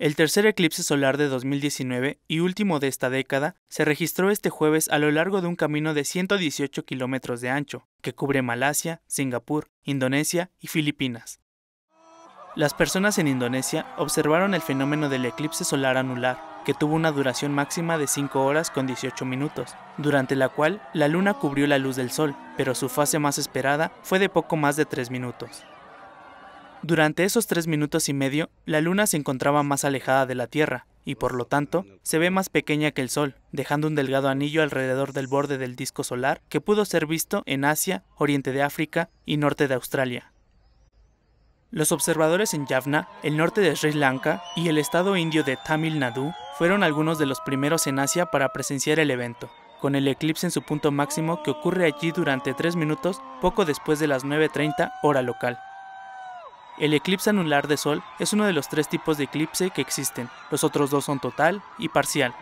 El tercer eclipse solar de 2019 y último de esta década se registró este jueves a lo largo de un camino de 118 kilómetros de ancho, que cubre Malasia, Singapur, Indonesia y Filipinas. Las personas en Indonesia observaron el fenómeno del eclipse solar anular, que tuvo una duración máxima de 5 horas con 18 minutos, durante la cual la luna cubrió la luz del sol, pero su fase más esperada fue de poco más de 3 minutos. Durante esos tres minutos y medio, la Luna se encontraba más alejada de la Tierra, y por lo tanto, se ve más pequeña que el Sol, dejando un delgado anillo alrededor del borde del disco solar que pudo ser visto en Asia, Oriente de África y Norte de Australia. Los observadores en Yavna, el norte de Sri Lanka y el estado indio de Tamil Nadu fueron algunos de los primeros en Asia para presenciar el evento, con el eclipse en su punto máximo que ocurre allí durante tres minutos poco después de las 9.30 hora local. El eclipse anular de Sol es uno de los tres tipos de eclipse que existen, los otros dos son total y parcial.